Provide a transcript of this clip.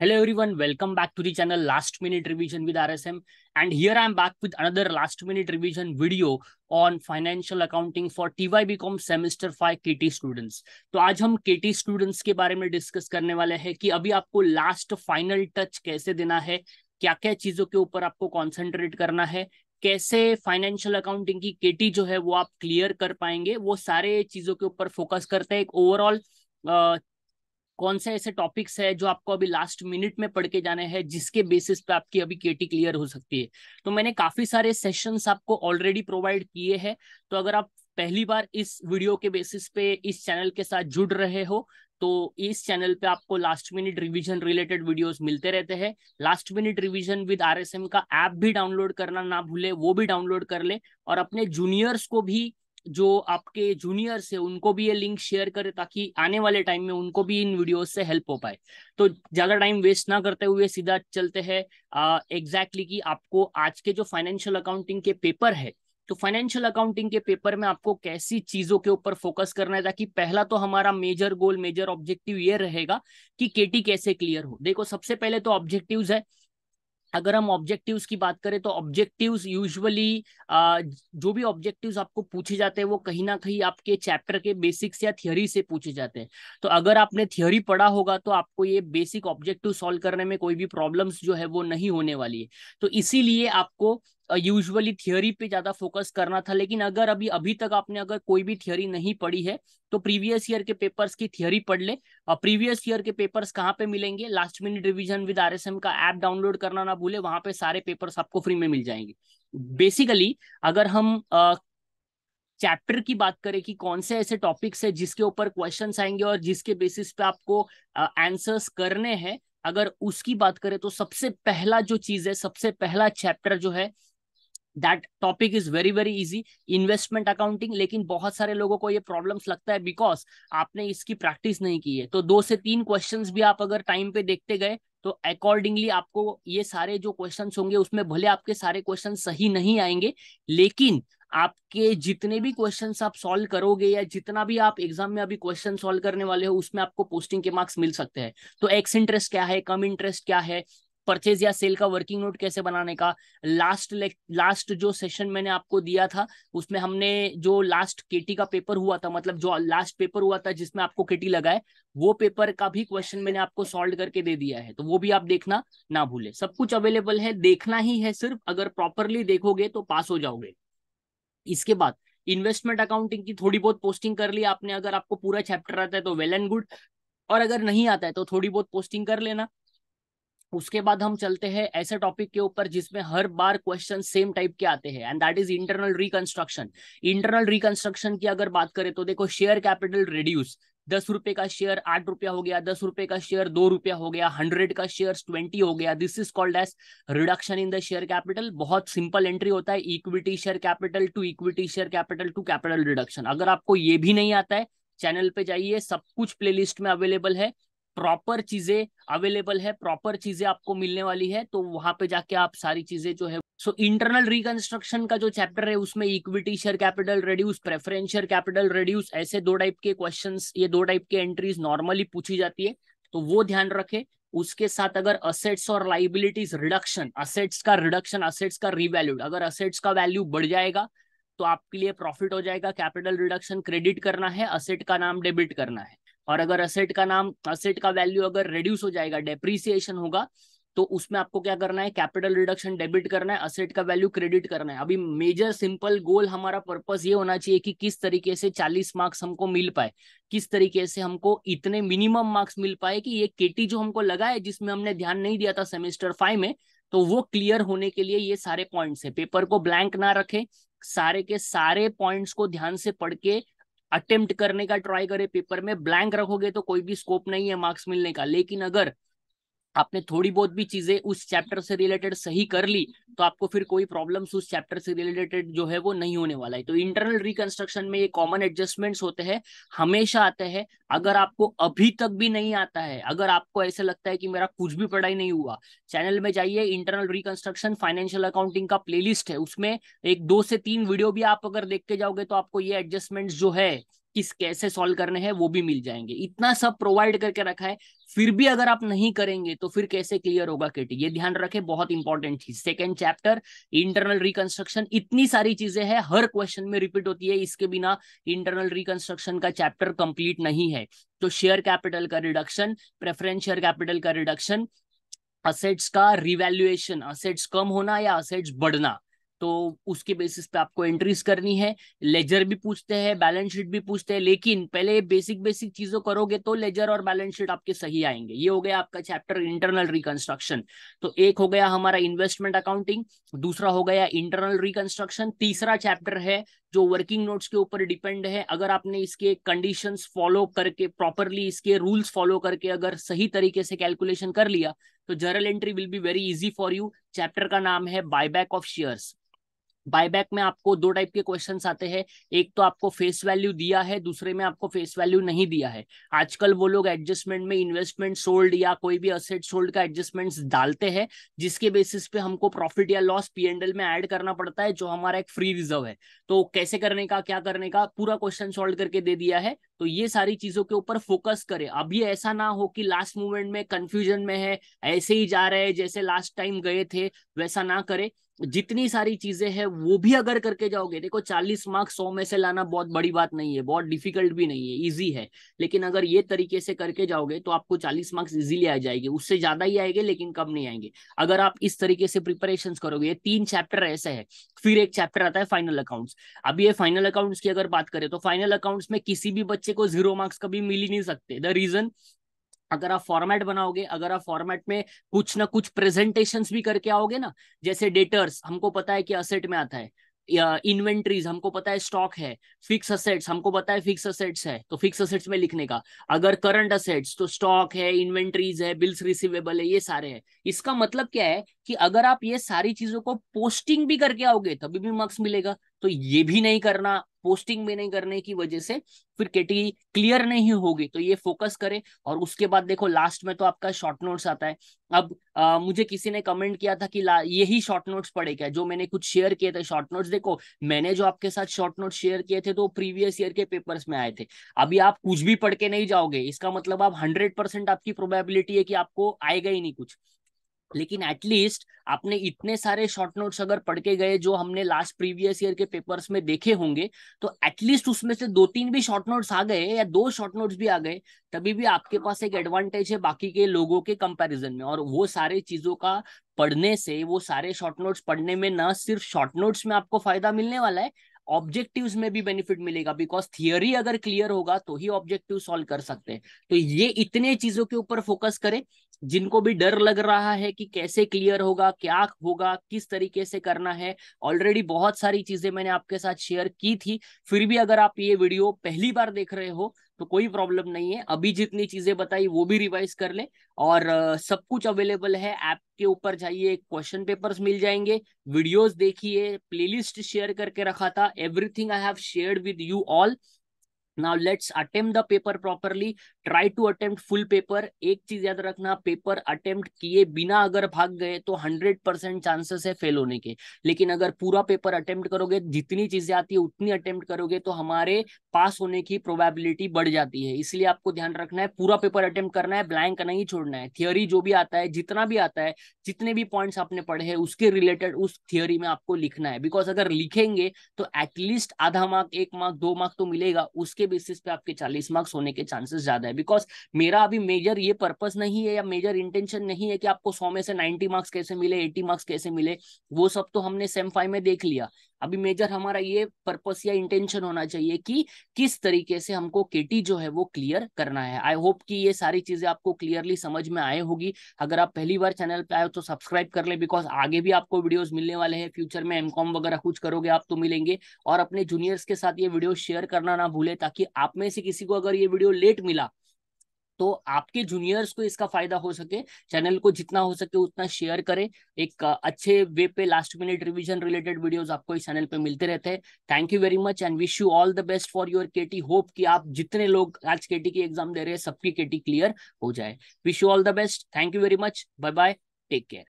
Hello everyone, welcome back to the channel Last Minute Revision with RSM and here I am back with another last minute revision video on financial accounting for TY BCom semester 5 KT students. तो आज हम KT students के बारे में discuss करने वाले हैं कि अभी आपको लास्ट फाइनल टच कैसे देना है क्या क्या चीजों के ऊपर आपको कॉन्सेंट्रेट करना है कैसे फाइनेंशियल अकाउंटिंग की केटी जो है वो आप क्लियर कर पाएंगे वो सारे चीजों के ऊपर फोकस करते हैं एक ओवरऑल कौन से ऐसे टॉपिक्स है जो आपको अभी लास्ट मिनट में पढ़ के जाने हैं जिसके बेसिस पे आपकी अभी केटी क्लियर हो सकती है तो मैंने काफी सारे सेशंस आपको ऑलरेडी प्रोवाइड किए हैं तो अगर आप पहली बार इस वीडियो के बेसिस पे इस चैनल के साथ जुड़ रहे हो तो इस चैनल पे आपको last minute revision related videos मिलते रहते हैं last minute revision with RSM का ऐप भी डाउनलोड करना ना भूले वो भी डाउनलोड कर ले और अपने जूनियर्स को भी जो आपके जूनियर्स है उनको भी ये लिंक शेयर करें ताकि आने वाले टाइम में उनको भी इन वीडियोस से हेल्प हो पाए तो ज़्यादा टाइम वेस्ट ना करते हुए सीधा चलते हैं एग्जैक्टली कि आपको आज के जो फाइनेंशियल अकाउंटिंग के पेपर है तो फाइनेंशियल अकाउंटिंग के पेपर में आपको कैसी चीजों के ऊपर फोकस करना है ताकि पहला तो हमारा मेजर गोल मेजर ऑब्जेक्टिव ये रहेगा कि केटी कैसे क्लियर हो देखो सबसे पहले तो ऑब्जेक्टिव है अगर हम ऑब्जेक्टिव्स की बात करें तो ऑब्जेक्टिव्स यूजुअली जो भी ऑब्जेक्टिव्स आपको पूछे जाते हैं वो कहीं ना कहीं आपके चैप्टर के बेसिक्स या थियोरी से पूछे जाते हैं तो अगर आपने थियोरी पढ़ा होगा तो आपको ये बेसिक ऑब्जेक्टिव सॉल्व करने में कोई भी प्रॉब्लम्स जो है वो नहीं होने वाली है तो इसीलिए आपको यूजुअली थियोरी पे ज्यादा फोकस करना था लेकिन अगर अभी अभी तक आपने अगर कोई भी थियोरी नहीं पढ़ी है तो प्रीवियस ईयर के पेपर्स की थियोरी पढ़ ले और प्रीवियस ईयर के पेपर्स कहाँ पे मिलेंगे last minute revision with R का ऐप डाउनलोड करना ना भूले वहां पे सारे पेपर्स आपको फ्री में मिल जाएंगे बेसिकली अगर हम आ, चैप्टर की बात करें कि कौन से ऐसे टॉपिक्स है जिसके ऊपर क्वेश्चन आएंगे और जिसके बेसिस पे आपको आंसर्स करने हैं अगर उसकी बात करें तो सबसे पहला जो चीज है सबसे पहला चैप्टर जो है that topic is very very easy investment accounting लेकिन बहुत सारे लोगों को ये प्रॉब्लम्स लगता है बिकॉज आपने इसकी प्रैक्टिस नहीं की है तो दो से तीन क्वेश्चन भी आप अगर टाइम पे देखते गए तो अकॉर्डिंगली आपको ये सारे जो क्वेश्चन होंगे उसमें भले आपके सारे क्वेश्चन सही नहीं आएंगे लेकिन आपके जितने भी क्वेश्चन आप सॉल्व करोगे या जितना भी आप एग्जाम में अभी क्वेश्चन सॉल्व करने वाले हो उसमें आपको पोस्टिंग के मार्क्स मिल सकते हैं तो एक्स इंटरेस्ट क्या है कम इंटरेस्ट क्या है परचेज या सेल का वर्किंग नोट कैसे बनाने का लास्ट लास्ट जो सेशन मैंने आपको दिया था उसमें हमने जो लास्ट केटी का पेपर हुआ था मतलब जो लास्ट पेपर हुआ था जिसमें आपको केटी लगाए वो पेपर का भी क्वेश्चन मैंने आपको सॉल्व करके दे दिया है तो वो भी आप देखना ना भूले सब कुछ अवेलेबल है देखना ही है सिर्फ अगर प्रॉपरली देखोगे तो पास हो जाओगे इसके बाद इन्वेस्टमेंट अकाउंटिंग की थोड़ी बहुत पोस्टिंग कर ली आपने अगर आपको पूरा चैप्टर आता है तो वेल एंड गुड और अगर नहीं आता है तो थोड़ी बहुत पोस्टिंग कर लेना उसके बाद हम चलते हैं ऐसे टॉपिक के ऊपर जिसमें हर बार क्वेश्चन सेम टाइप के आते हैं and that is internal reconstruction internal reconstruction की अगर बात करें तो देखो शेयर कैपिटल रिड्यूस दस रुपए का शेयर आठ रुपया हो गया दस रुपए का शेयर दो रुपया हो गया हंड्रेड का शेयर ट्वेंटी हो गया this is called as reduction in the share capital बहुत सिंपल एंट्री होता है equity share capital to equity share capital to capital reduction अगर आपको ये भी नहीं आता है चैनल पे जाइए सब कुछ प्लेलिस्ट में अवेलेबल है प्रॉपर चीजें अवेलेबल है प्रॉपर चीजें आपको मिलने वाली है तो वहां पे जाके आप सारी चीजें जो है सो इंटरनल रिकंस्ट्रक्शन का जो चैप्टर है उसमें equity share capital reduce preference share capital reduce ऐसे दो टाइप के क्वेश्चन ये दो टाइप के एंट्रीज नॉर्मली पूछी जाती है तो वो ध्यान रखे उसके साथ अगर असेट्स और लाइबिलिटीज रिडक्शन असेट्स का रिडक्शन असेट्स का रिवैल्यूड अगर असेट्स का वैल्यू बढ़ जाएगा तो आपके लिए प्रॉफिट हो जाएगा कैपिटल रिडक्शन क्रेडिट करना है असेट का नाम डेबिट करना है और अगर असेट का नाम असेट का वैल्यू अगर रिड्यूस हो जाएगा डेप्रिसिएशन होगा तो उसमें आपको क्या करना है कैपिटल रिडक्शन डेबिट करना है असेट का वैल्यू क्रेडिट करना है अभी मेजर सिंपल गोल हमारा पर्पस ये होना चाहिए कि किस तरीके से 40 मार्क्स हमको मिल पाए किस तरीके से हमको इतने मिनिमम मार्क्स मिल पाए कि ये केटी जो हमको लगा है जिसमें हमने ध्यान नहीं दिया था सेमेस्टर फाइव में तो वो क्लियर होने के लिए ये सारे पॉइंट्स है पेपर को ब्लैंक ना रखे सारे के सारे पॉइंट्स को ध्यान से पढ़ के अटेम्प्ट करने का ट्राई करे पेपर में ब्लैंक रखोगे तो कोई भी स्कोप नहीं है मार्क्स मिलने का लेकिन अगर आपने थोड़ी बहुत भी चीजें उस चैप्टर से रिलेटेड सही कर ली तो आपको फिर कोई प्रॉब्लम्स उस चैप्टर से रिलेटेड जो है वो नहीं होने वाला है तो इंटरनल रिकंस्ट्रक्शन में ये कॉमन एडजस्टमेंट्स होते हैं हमेशा आते हैं अगर आपको अभी तक भी नहीं आता है अगर आपको ऐसे लगता है कि मेरा कुछ भी पढ़ाई नहीं हुआ चैनल में जाइए इंटरनल रिकंस्ट्रक्शन फाइनेंशियल अकाउंटिंग का प्लेलिस्ट है उसमें एक दो से तीन वीडियो भी आप अगर देखते जाओगे तो आपको ये एडजस्टमेंट्स जो है किस कैसे सॉल्व करने हैं वो भी मिल जाएंगे इतना सब प्रोवाइड करके रखा है फिर भी अगर आप नहीं करेंगे तो फिर कैसे क्लियर होगा केटी ये ध्यान रखें बहुत इंपॉर्टेंट चीज सेकेंड चैप्टर इंटरनल रिकंस्ट्रक्शन इतनी सारी चीजें हैं हर क्वेश्चन में रिपीट होती है इसके बिना इंटरनल रिकंस्ट्रक्शन का चैप्टर कंप्लीट नहीं है तो शेयर कैपिटल का रिडक्शन प्रेफरेंस शेयर कैपिटल का रिडक्शन असेट्स का रिवेल्युएशन असेट्स कम होना या असेट्स बढ़ना तो उसके बेसिस पे आपको एंट्रीज करनी है लेजर भी पूछते हैं बैलेंस शीट भी पूछते हैं लेकिन पहले बेसिक बेसिक चीजों करोगे तो लेजर और बैलेंस शीट आपके सही आएंगे ये हो गया आपका चैप्टर इंटरनल रिकंस्ट्रक्शन तो एक हो गया हमारा इन्वेस्टमेंट अकाउंटिंग दूसरा हो गया इंटरनल रिकंस्ट्रक्शन तीसरा चैप्टर है जो वर्किंग नोट्स के ऊपर डिपेंड है अगर आपने इसके कंडीशन फॉलो करके प्रॉपरली इसके रूल्स फॉलो करके अगर सही तरीके से कैलकुलेशन कर लिया तो journal entry will be very easy for you chapter का नाम है बायबैक ऑफ शेयर्स बायबैक में आपको दो टाइप के क्वेश्चंस आते हैं एक तो आपको फेस वैल्यू दिया है दूसरे में आपको फेस वैल्यू नहीं दिया है आजकल वो लोग एडजस्टमेंट में इन्वेस्टमेंट सोल्ड या कोई भी असेट सोल्ड का एडजस्टमेंट डालते हैं जिसके बेसिस पे हमको प्रॉफिट या लॉस पी एंड एल में एड करना पड़ता है जो हमारा एक फ्री रिजर्व है तो कैसे करने का क्या करने का पूरा क्वेश्चन सोल्व करके दे दिया है तो ये सारी चीजों के ऊपर फोकस करे अभी ऐसा ना हो कि लास्ट मूवमेंट में कंफ्यूजन में है ऐसे ही जा रहे हैं जैसे लास्ट टाइम गए थे वैसा ना करे जितनी सारी चीजें हैं वो भी अगर करके जाओगे देखो चालीस मार्क्स सौ में से लाना बहुत बड़ी बात नहीं है बहुत डिफिकल्ट भी नहीं है इजी है लेकिन अगर ये तरीके से करके जाओगे तो आपको चालीस मार्क्स इजीली आ जाएंगे उससे ज्यादा ही आएंगे लेकिन कम नहीं आएंगे अगर आप इस तरीके से प्रिपरेशन करोगे ये तीन चैप्टर ऐसे है फिर एक चैप्टर आता है फाइनल अकाउंट्स अब ये फाइनल अकाउंट्स की अगर बात करें तो फाइनल अकाउंट्स में किसी भी बच्चे को जीरो मार्क्स कभी मिल ही नहीं सकते द रीजन अगर आप फॉर्मेट बनाओगे अगर आप फॉर्मेट में कुछ ना कुछ प्रेजेंटेशन भी करके आओगे ना जैसे डेटर्स हमको पता है कि असेट में आता है इन्वेंट्रीज हमको पता है स्टॉक है फिक्स असेट्स हमको पता है फिक्स असेट्स है तो फिक्स असेट्स में लिखने का अगर करंट असेट्स तो स्टॉक है इन्वेंट्रीज है बिल्स रिसीवेबल है ये सारे हैं इसका मतलब क्या है कि अगर आप ये सारी चीजों को पोस्टिंग भी करके आओगे तभी भी मार्क्स मिलेगा तो ये भी नहीं करना पोस्टिंग भी नहीं करने की वजह से फिर केटी क्लियर नहीं होगी तो ये फोकस करें और उसके बाद देखो लास्ट में तो आपका शॉर्ट नोट्स आता है अब आ, मुझे किसी ने कमेंट किया था कि यही शॉर्ट नोट्स पड़े क्या जो मैंने कुछ शेयर किए थे शॉर्ट नोट्स देखो मैंने जो आपके साथ शॉर्ट नोट शेयर किए थे तो प्रीवियस ईयर के पेपर्स में आए थे अभी आप कुछ भी पढ़ के नहीं जाओगे इसका मतलब आप हंड्रेड आपकी प्रोबेबिलिटी है कि आपको आएगा ही नहीं कुछ लेकिन एटलीस्ट आपने इतने सारे शॉर्ट नोट्स अगर पढ़ के गए जो हमने लास्ट प्रीवियस ईयर के पेपर्स में देखे होंगे तो एटलीस्ट उसमें से दो तीन भी शॉर्ट नोट्स आ गए या दो शॉर्ट नोट्स भी आ गए तभी भी आपके पास एक एडवांटेज है बाकी के लोगों के कंपैरिजन में और वो सारे चीजों का पढ़ने से वो सारे शॉर्ट नोट्स पढ़ने में न सिर्फ शॉर्ट नोट्स में आपको फायदा मिलने वाला है ऑब्जेक्टिव्स में भी बेनिफिट मिलेगा बिकॉज थियोरी अगर क्लियर होगा तो ही ऑब्जेक्टिव सॉल्व कर सकते हैं तो ये इतने चीजों के ऊपर फोकस करें जिनको भी डर लग रहा है कि कैसे क्लियर होगा क्या होगा किस तरीके से करना है ऑलरेडी बहुत सारी चीजें मैंने आपके साथ शेयर की थी फिर भी अगर आप ये वीडियो पहली बार देख रहे हो तो कोई प्रॉब्लम नहीं है अभी जितनी चीजें बताई वो भी रिवाइज कर ले और सब कुछ अवेलेबल है ऐप के ऊपर जाइए क्वेश्चन पेपर्स मिल जाएंगे वीडियोस देखिए प्लेलिस्ट शेयर करके रखा था everything I have shared with you all now let's attempt the paper properly try to attempt full paper एक चीज याद रखना पेपर अटेम्प्ट किए बिना अगर भाग गए तो हंड्रेड परसेंट चांसेस है फेल होने के लेकिन अगर पूरा पेपर अटेम्प्ट करोगे जितनी चीजें आती है उतनी अटेम्प्ट करोगे तो हमारे पास होने की प्रोबेबिलिटी बढ़ जाती है इसलिए आपको ध्यान रखना है पूरा पेपर अटेम्प्ट करना है ब्लैंक नहीं छोड़ना है थियोरी जो भी आता है जितना भी आता है जितने भी पॉइंट्स आपने पढ़े हैं उसके रिलेटेड उस थियोरी में आपको लिखना है बिकॉज अगर लिखेंगे तो एटलीस्ट आधा मार्क एक मार्क दो मार्क तो मिलेगा उसके बेसिस पे आपके चालीस मार्क्स होने के चांसेस ज्यादा है बिकॉज मेरा अभी मेजर ये पर्पज नहीं है या मेजर इंटेंशन नहीं है कि आपको सौ में से नाइन्टी मार्क्स कैसे मिले एटी मार्क्स कैसे मिले वो सब तो हमने सेम फाइव में देख लिया अभी मेजर हमारा ये पर्पस या इंटेंशन होना चाहिए कि किस तरीके से हमको केटी जो है वो क्लियर करना है आई होप कि ये सारी चीजें आपको क्लियरली समझ में आए होगी अगर आप पहली बार चैनल पे आए हो तो सब्सक्राइब कर ले बिकॉज आगे भी आपको वीडियोस मिलने वाले हैं फ्यूचर में एमकॉम वगैरह कुछ करोगे आप तो मिलेंगे और अपने जूनियर्स के साथ ये वीडियो शेयर करना ना भूले ताकि आप में से किसी को अगर ये वीडियो लेट मिला तो आपके जूनियर्स को इसका फायदा हो सके चैनल को जितना हो सके उतना शेयर करें एक अच्छे वे पे last minute revision related videos आपको इस चैनल पे मिलते रहते हैं thank you very much and wish you all the best for your KT hope कि आप जितने लोग आज केटी की एग्जाम दे रहे हैं सबकी केटी क्लियर हो जाए wish you all the best thank you very much bye bye take care